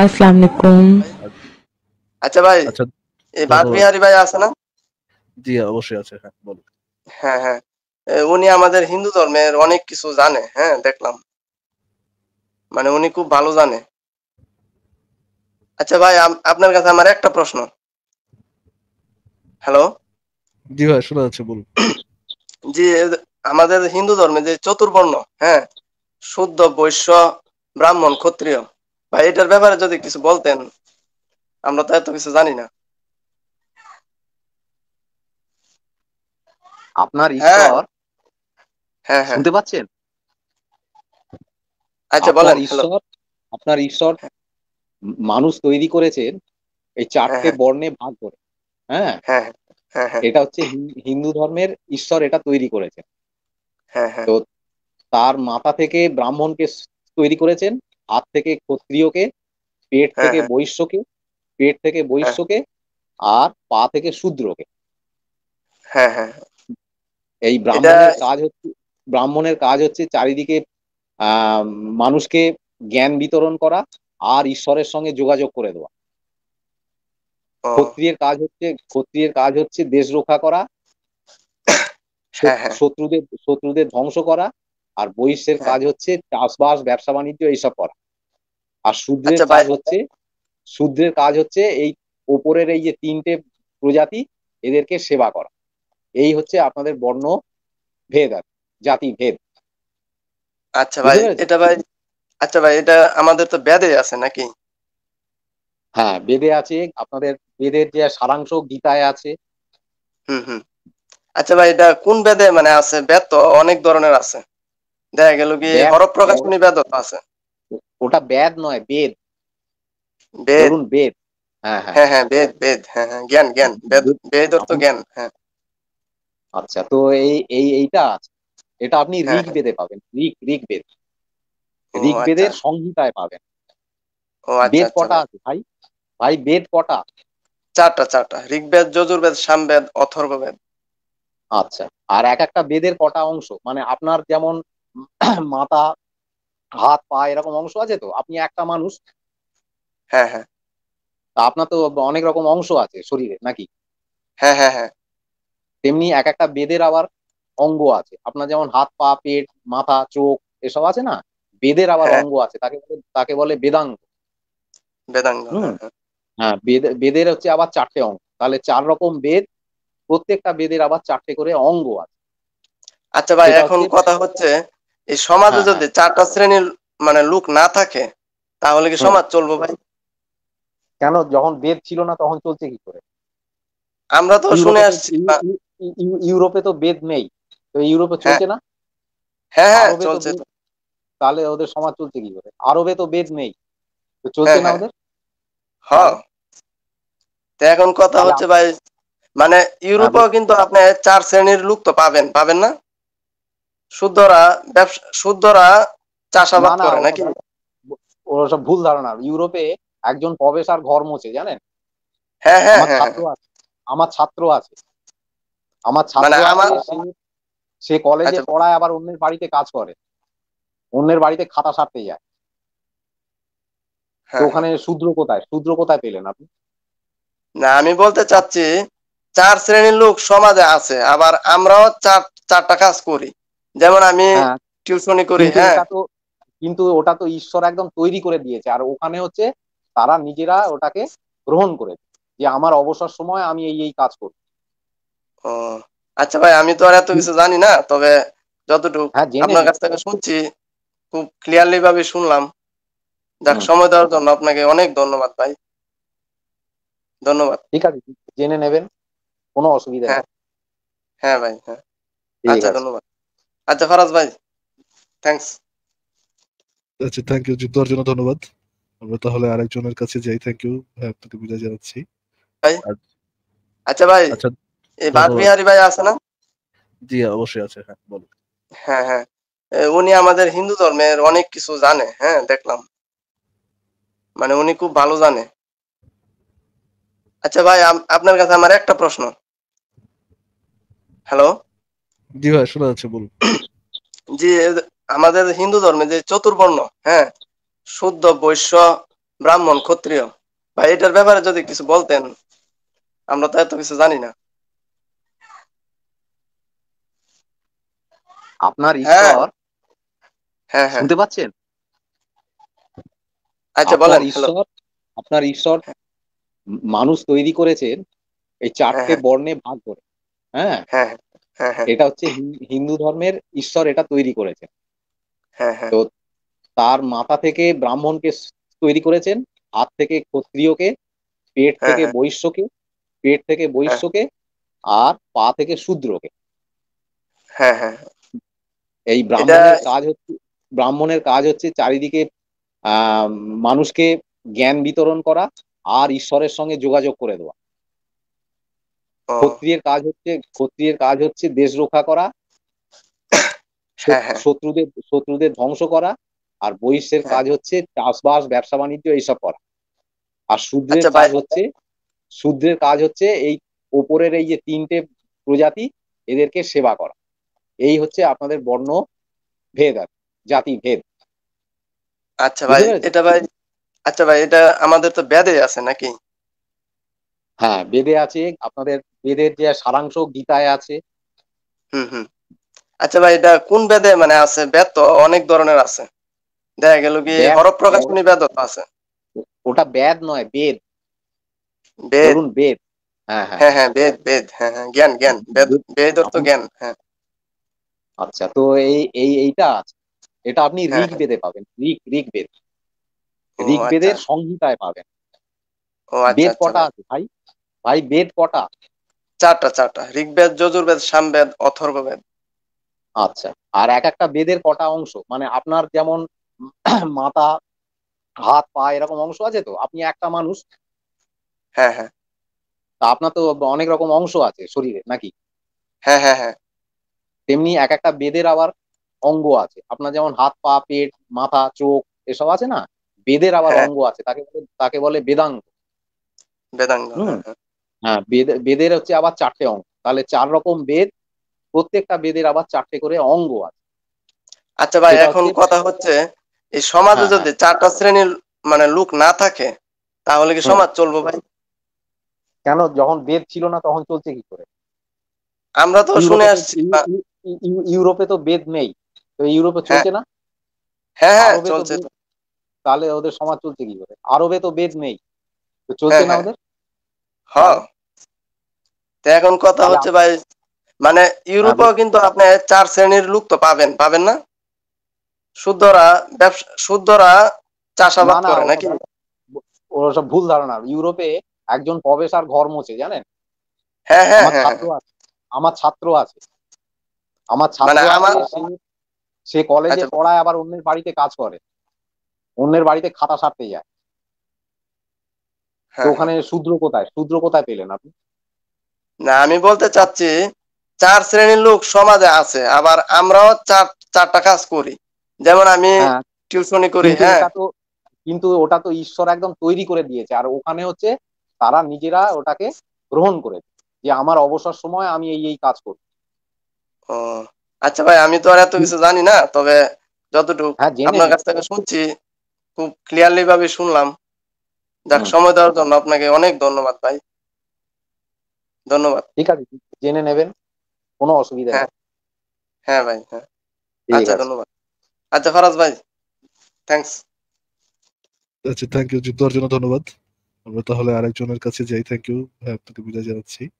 আসসালামু আচ্ছা ভাই আচ্ছা এই ভাই আছে না জি অবশ্যই আছে হ্যাঁ বলুন হ্যাঁ হ্যাঁ উনি আমাদের হিন্দু ধর্মের অনেক কিছু জানে হ্যাঁ দেখলাম মানে উনি খুব ভালো জানে আচ্ছা ভাই আপনার কাছে আমার একটা প্রশ্ন হ্যালো জি ভাই শোনা যাচ্ছে বলুন জি আমাদের হিন্দু ধর্মে যে চতুর্বর্ণ হ্যাঁ শুদ্ধ বৈশ্য ব্রাহ্মণ ক্ষত্রিয় ভাই এটার ব্যাপারে যদি কিছু বলতেন আমরা তো এত কিছু জানি না আপনার ঈশ্বর হ্যাঁ।, হ্যাঁ হ্যাঁ শুনতে পাচ্ছেন আচ্ছা বলেন ঈশ্বর আপনার ঈশ্বর হ্যাঁ। মানুষ তৈরি করেছেন এই চারটে হ্যাঁ, বর্ণে ভাগ করে হ্যাঁ এটা হচ্ছে হিন্দু ধর্মের ঈশ্বর এটা তৈরি করেছেন তো তার মাথা থেকে ব্রাহ্মণকে তৈরি করেছেন হাত থেকে ক্ষত্রিয়কে পেট হ্যাঁ, থেকে হ্যাঁ। বৈশ্যকে পেট থেকে হ্যাঁ। বৈশ্যকে আর পা থেকে শূদ্রকে হ্যাঁ হ্যাঁ এই ব্রাহ্মণের কাজ হচ্ছে ব্রাহ্মণের কাজ হচ্ছে চারিদিকে মানুষকে জ্ঞান বিতরণ করা আর ঈশ্বরের সঙ্গে যোগাযোগ করে দেওয়া ক্ষত্রিয়ের কাজ হচ্ছে ক্ষত্রিয়ের কাজ হচ্ছে দেশ রক্ষা করা শত্রুদের শত্রুদের ধ্বংস করা আর বৈশ্যের কাজ হচ্ছে চাষবাস ব্যবসা বাণিজ্য এইসব করা আর শূদ্রের আচ্ছা, কাজ হচ্ছে শূদ্রের কাজ হচ্ছে এই ওপরের এই যে তিনটে প্রজাতি এদেরকে সেবা করা এই হচ্ছে আপনাদের বর্ণ ভেদ আর জাতি ভেদ আচ্ছা ভাই এটা ভাই আচ্ছা ভাই এটা আমাদের তো বেদে আছে নাকি হ্যাঁ বেদে আছে আপনাদের বেদের যে সারাংশ গীতায় আছে হুম হুম আচ্ছা ভাই এটা কোন বেদে মানে আছে বেদ তো অনেক ধরনের আছে দেখা গেল কি হরপ্রকাশনী বেদ আছে ওটা বেদ নয় বেদ বেদ বেদ হ্যাঁ, হ্যাঁ হ্যাঁ হ্যাঁ বেদ বেদ হ্যাঁ হ্যাঁ জ্ঞান জ্ঞান বেদ বেদ জ্ঞান হ্যাঁ আচ্ছা তো এই এই এইটা আছে এটা আপনি হ্যাঁ, ঋগ্বেদে হ্যাঁ। পাবেন ঋগ ঋগ্বেদ ঋগ্বেদের আচ্ছা। সংহিতায় পাবেন আচ্ছা, বেদ আচ্ছা। কটা আছে ভাই ভাই বেদ কটা চারটা চারটা ঋগ্বেদ যজুর্বেদ সামবেদ অথর্ববেদ আচ্ছা আর এক একটা বেদের কটা অংশ মানে আপনার যেমন মাতা হাত পা এরকম অংশ আছে তো আপনি একটা মানুষ হ্যাঁ হ্যাঁ আপনার তো অনেক রকম অংশ আছে শরীরে নাকি হ্যাঁ হ্যাঁ হ্যাঁ তেমনি এক একটা বেদের আবার অঙ্গ আছে আপনার যেমন হাত পা পেট মাথা চোখ এসব আছে না বেদের আবার হ্যাঁ। অঙ্গ আছে তাকে তাকে বলে বেদাঙ্গ বেদাঙ্গ হ্যাঁ, হ্যাঁ।, হ্যাঁ বেদের হচ্ছে আবার চারটে অঙ্গ তাহলে চার রকম বেদ প্রত্যেকটা বেদের আবার চারটে করে অঙ্গ আছে আচ্ছা ভাই এখন কথা হচ্ছে এই সমাজে হ্যাঁ, যদি হ্যাঁ। চারটা শ্রেণীর মানে লোক না থাকে তাহলে কি সমাজ চলবো ভাই কেন যখন বেদ ছিল না তখন চলছে কি করে আমরা তো শুনে আসছি ইউরোপে তো বেদ নেই তো ইউরোপে হ্যাঁ। চলছে না হ্যাঁ হ্যাঁ চলছে তাহলে ওদের সমাজ চলছে কি করে আরবে তো বেদ নেই তো চলছে না ওদের হ্যাঁ তো এখন কথা হচ্ছে ভাই মানে ইউরোপেও কিন্তু আপনি চার শ্রেণীর লোক তো পাবেন পাবেন না শুদ্ধরা শুদ্ধরা চাষাবাদ করে নাকি ওরা সব ভুল ধারণা ইউরোপে একজন প্রফেসর ঘর মোছে জানেন হ্যাঁ হ্যাঁ আমার হ্যাঁ, ছাত্র আছে আমার ছাত্র মানে সে কলেজে আচ্ছা। পড়ায় আবার অন্যের বাড়িতে কাজ করে অন্যের বাড়িতে খাতা সারতে যায় হ্যাঁ। ওখানে শূদ্র কোথায় শূদ্র কোথায় পেলেন আপনি না আমি বলতে চাচ্ছি চার শ্রেণীর লোক সমাজে আছে আবার আমরাও চার চারটা কাজ করি যেমন আমি টিউশনি হ্যাঁ। করি হ্যাঁ কিন্তু ওটা তো ঈশ্বর একদম তৈরি করে দিয়েছে আর ওখানে হচ্ছে তারা নিজেরা ওটাকে গ্রহণ করে যে আমার অবসর সময় আমি এই এই কাজ করি আচ্ছা ভাই আমি তো আর এত কিছু জানি না তবে যতটুকু হ্যাঁ, আপনার কাছ থেকে শুনছি খুব ক্লিয়ারলি ভাবে শুনলাম যাক সময় দেওয়ার জন্য আপনাকে অনেক ধন্যবাদ ভাই ধন্যবাদ ঠিক আছে জেনে নেবেন কোনো অসুবিধা হ্যাঁ হ্যাঁ ভাই হ্যাঁ আচ্ছা ধন্যবাদ আচ্ছা ফরাজ ভাই থ্যাংকস আচ্ছা থ্যাংক ইউ জিপ জন্য ধন্যবাদ আমরা তাহলে আরেকজনের কাছে যাই থ্যাংক ইউ ভাই আপনাকে বিদায় জানাচ্ছি আচ্ছা ভাই আচ্ছা এই বাদবিহারি ভাই আছে না জি অবশ্যই আছে হ্যাঁ বলো হ্যাঁ হ্যাঁ উনি আমাদের হিন্দু ধর্মের অনেক কিছু জানে হ্যাঁ দেখলাম মানে উনি খুব ভালো জানে আচ্ছা ভাই আপনার কাছে আমার একটা প্রশ্ন হ্যালো জি ভাই শোনা যাচ্ছে বলুন যে আমাদের হিন্দু ধর্মে যে চতুর্বর্ণ হ্যাঁ শুদ্ধ বৈশ্য ব্রাহ্মণ ক্ষত্রিয় ভাই এটার ব্যাপারে যদি কিছু বলতেন আমরা তো এত কিছু জানি না আপনার হ্যাঁ। ঈশ্বর হ্যাঁ হ্যাঁ শুনতে পাচ্ছেন আচ্ছা বলেন ঈশ্বর আপনার ঈশ্বর হ্যাঁ। মানুষ তৈরি করেছেন এই চারটে হ্যাঁ, বর্ণে ভাগ করে হ্যাঁ হ্যাঁ হ্যাঁ, হ্যাঁ। এটা হচ্ছে হিন্দু ধর্মের ঈশ্বর এটা তৈরি করেছেন হ্যাঁ, তো তার মাথা থেকে ব্রাহ্মণকে তৈরি করেছেন হাত থেকে ক্ষত্রিয়কে পেট থেকে বৈশ্যকে পেট থেকে বৈশ্যকে আর পা থেকে শূদ্রকে এই ব্রাহ্মণের কাজ হচ্ছে ব্রাহ্মণের কাজ হচ্ছে চারিদিকে মানুষকে জ্ঞান বিতরণ করা আর ঈশ্বরের সঙ্গে যোগাযোগ করে দেওয়া ক্ষত্রিয়ের কাজ হচ্ছে ক্ষত্রিয়ের কাজ হচ্ছে দেশ রক্ষা করা হ্যাঁ, হ্যাঁ। শত্রুদের শত্রুদের ধ্বংস করা আর বৈশ্যের হ্যাঁ। কাজ হচ্ছে চাষবাস ব্যবসা বাণিজ্য এইসব করা আর শূদ্রের আচ্ছা, কাজ হচ্ছে শূদ্রের কাজ হচ্ছে এই ওপরের এই যে তিনটে প্রজাতি এদেরকে সেবা করা এই হচ্ছে আপনাদের বর্ণ ভেদ আর জাতি ভেদ আচ্ছা ভাই এটা ভাই আচ্ছা ভাই এটা আমাদের তো বেদে আছে নাকি হ্যাঁ বেদে আছে আপনাদের বেদের যে সারাংশ গীতায় আছে হুম হুম আচ্ছা ভাই এটা কোন বেদে মানে আছে বেদ তো অনেক ধরনের আছে দেখা গেল কি হরপ প্রকাশনী বেদ আছে ওটা বেদ নয় বেদ বেদ বেদ হ্যাঁ, হ্যাঁ হ্যাঁ হ্যাঁ বেদ বেদ হ্যাঁ হ্যাঁ জ্ঞান জ্ঞান বেদ বেদ তো জ্ঞান হ্যাঁ আচ্ছা তো এই এই এইটা আছে এটা আপনি হ্যাঁ, ঋগ বেদে হ্যাঁ। পাবেন ঋগ ঋগ বেদ ঋগ বেদের আচ্ছা। সংহিতায় পাবেন আচ্ছা, বেদ আচ্ছা, কটা আছে ভাই ভাই বেদ কটা চারটা চারটা ঋগ্বেদ যজুর্বেদ সামবেদ অথর্ববেদ আচ্ছা আর এক একটা বেদের কটা অংশ মানে আপনার যেমন মাথা হাত পা এরকম অংশ আছে তো আপনি একটা মানুষ হ্যাঁ হ্যাঁ তা আপনার তো অনেক রকম অংশ আছে শরীরে নাকি হ্যাঁ হ্যাঁ হ্যাঁ তেমনি এক একটা বেদের আবার অঙ্গ আছে আপনার যেমন হাত পা পেট মাথা চোখ এসব আছে না বেদের আবার হ্যাঁ। অঙ্গ আছে তাকে বলে তাকে বলে বেদাঙ্গ বেদাঙ্গ হ্যাঁ বেদের হচ্ছে আবার চারটে অঙ্গ তাহলে চার রকম বেদ প্রত্যেকটা বেদের আবার চারটে করে অঙ্গ আছে আচ্ছা ভাই এখন কথা হচ্ছে এই সমাজে হ্যাঁ, যদি হ্যাঁ। চারটা শ্রেণীর মানে লোক না থাকে তাহলে কি হ্যাঁ। সমাজ চলবে ভাই কেন যখন বেদ ছিল না তখন চলছে কি করে আমরা তো শুনে আসছি ইউরোপে তো বেদ নেই তো ইউরোপে চলছে না হ্যাঁ হ্যাঁ চলছে তাহলে ওদের সমাজ চলছে কি করে আরবে তো বেদ নেই তো চলছে না ওদের এখন কথা হচ্ছে ভাই মানে ইউরোপেও কিন্তু আপনি চার শ্রেণীর লোক তো পাবেন পাবেন না শুদ্ধরা শুদ্ধরা চাষাবাদ করে নাকি ওরা সব ভুল ধারণা ইউরোপে একজন প্রফেসর ঘর মোছে জানেন হ্যাঁ হ্যাঁ আমার হ্যাঁ, হ্যাঁ। ছাত্র আছে আমার ছাত্র মানে সে কলেজে আচ্ছা। পড়ায় আবার অন্যের বাড়িতে কাজ করে অন্যের বাড়িতে খাতা সারতে যায় হ্যাঁ, হ্যাঁ। ওখানে শূদ্র কোথায় শূদ্র কোথায় পেলেন আপনি না আমি বলতে চাচ্ছি চার শ্রেণীর লোক সমাজে আছে আবার আমরাও চার চারটা কাজ করি যেমন আমি হ্যাঁ। টিউশনি করি হ্যাঁ কিন্তু ওটা তো ঈশ্বর একদম তৈরি করে দিয়েছে আর ওখানে হচ্ছে তারা নিজেরা ওটাকে গ্রহণ করে যে আমার অবসর সময় আমি এই এই কাজ করি ও আচ্ছা ভাই আমি তো আর এত কিছু জানি না তবে যতটুকু আপনার কাছ থেকে শুনছি খুব ক্লিয়ারলি ভাবে শুনলাম যাক সময় দেওয়ার জন্য আপনাকে অনেক ধন্যবাদ ভাই ধন্যবাদ ঠিক আছে জেনে নেবেন কোনো অসুবিধা হ্যাঁ হ্যাঁ ভাই হ্যাঁ আচ্ছা ধন্যবাদ আচ্ছা ফরাজ ভাই থ্যাংকস আচ্ছা থ্যাংক ইউ জিতোর জন্য ধন্যবাদ আমরা তাহলে আরেকজনের কাছে যাই থ্যাংক ইউ আপনাকে বিদায় জানাচ্ছি